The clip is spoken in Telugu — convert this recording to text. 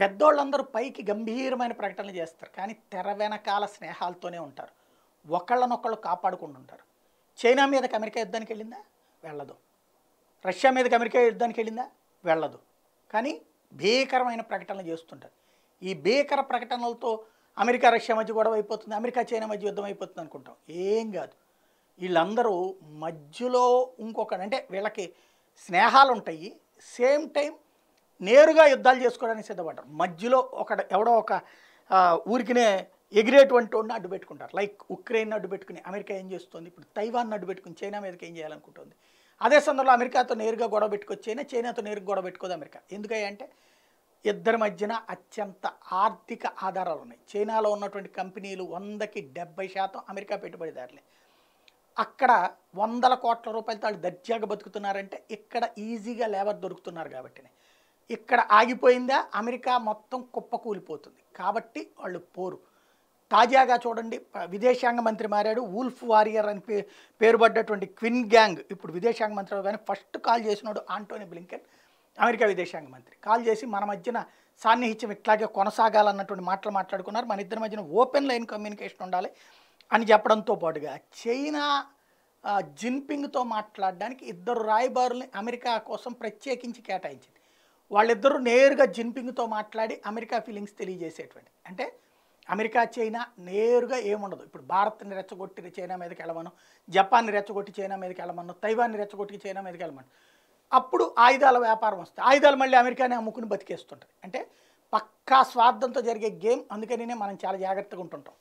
పెద్దోళ్ళందరూ పైకి గంభీరమైన ప్రకటనలు చేస్తారు కానీ తెర వెనకాల స్నేహాలతోనే ఉంటారు ఒకళ్ళనొకళ్ళు కాపాడుకుంటూ ఉంటారు చైనా మీదకి అమెరికా యుద్ధానికి వెళ్ళిందా వెళ్ళదు రష్యా మీదకి అమెరికా యుద్ధానికి వెళ్ళిందా వెళ్ళదు కానీ భీకరమైన ప్రకటనలు చేస్తుంటారు ఈ భీకర ప్రకటనలతో అమెరికా రష్యా మధ్య గొడవ అయిపోతుంది అమెరికా చైనా మధ్య యుద్ధం అయిపోతుంది అనుకుంటాం ఏం కాదు వీళ్ళందరూ మధ్యలో ఇంకొకటి అంటే వీళ్ళకి స్నేహాలు ఉంటాయి సేమ్ టైం నేరుగా యుద్ధాలు చేసుకోవడానికి సిద్ధపడ్డారు మధ్యలో ఒక ఎవడో ఒక ఊరికినే ఎగిరేటువంటి వాడిని అడ్డు పెట్టుకుంటారు లైక్ ఉక్రెయిన్ అడ్డు పెట్టుకుని అమెరికా ఏం చేస్తుంది ఇప్పుడు తైవాన్ అడ్డు పెట్టుకుని చైనా మీదకి ఏం చేయాలనుకుంటుంది అదే సందర్భంలో అమెరికాతో నేరుగా గొడవ పెట్టుకొచ్చి చైనా చైనాతో నేరుగా గొడవ పెట్టుకోదు అమెరికా ఎందుకంటే ఇద్దరి మధ్యన అత్యంత ఆర్థిక ఆధారాలు ఉన్నాయి చైనాలో ఉన్నటువంటి కంపెనీలు వందకి డెబ్బై శాతం అమెరికా పెట్టుబడిదారులే అక్కడ వందల కోట్ల రూపాయలతో వాళ్ళు దర్జాగా బతుకుతున్నారంటే ఇక్కడ ఈజీగా లేబర్ దొరుకుతున్నారు కాబట్టి ఇక్కడ ఆగిపోయిందా అమెరికా మొత్తం కుప్పకూలిపోతుంది కాబట్టి వాళ్ళు పోరు తాజాగా చూడండి విదేశాంగ మంత్రి మారాడు ఉల్ఫ్ వారియర్ అని పే పేరుపడ్డటువంటి క్విన్ గ్యాంగ్ ఇప్పుడు విదేశాంగ మంత్రి కానీ ఫస్ట్ కాల్ చేసినాడు ఆంటోనీ బ్లింకెన్ అమెరికా విదేశాంగ మంత్రి కాల్ చేసి మన మధ్యన సాన్నిహిత్యం ఇట్లాగే కొనసాగాలన్నటువంటి మాటలు మాట్లాడుకున్నారు మన ఇద్దరి మధ్యన ఓపెన్ లైన్ కమ్యూనికేషన్ ఉండాలి అని చెప్పడంతో పాటుగా చైనా జిన్పింగ్తో మాట్లాడడానికి ఇద్దరు రాయబారుల్ని అమెరికా కోసం ప్రత్యేకించి కేటాయించింది వాళ్ళిద్దరూ నేరుగా జిన్పింగ్తో మాట్లాడి అమెరికా ఫీలింగ్స్ తెలియజేసేటువంటి అంటే అమెరికా చైనా నేరుగా ఏముండదు ఇప్పుడు భారత్ని రెచ్చగొట్టి చైనా మీదకి వెళ్ళమను జపాన్ని రెచ్చగొట్టి చైనా మీదకి వెళ్ళమను తైవాన్ని రెచ్చగొట్టి చైనా మీదకి వెళ్ళమను అప్పుడు ఆయుధాల వ్యాపారం వస్తుంది ఆయుధాలు మళ్ళీ అమెరికానే అమ్ముకుని బతికేస్తుంటుంది అంటే పక్కా స్వార్థంతో జరిగే గేమ్ అందుకనే మనం చాలా జాగ్రత్తగా ఉంటుంటాం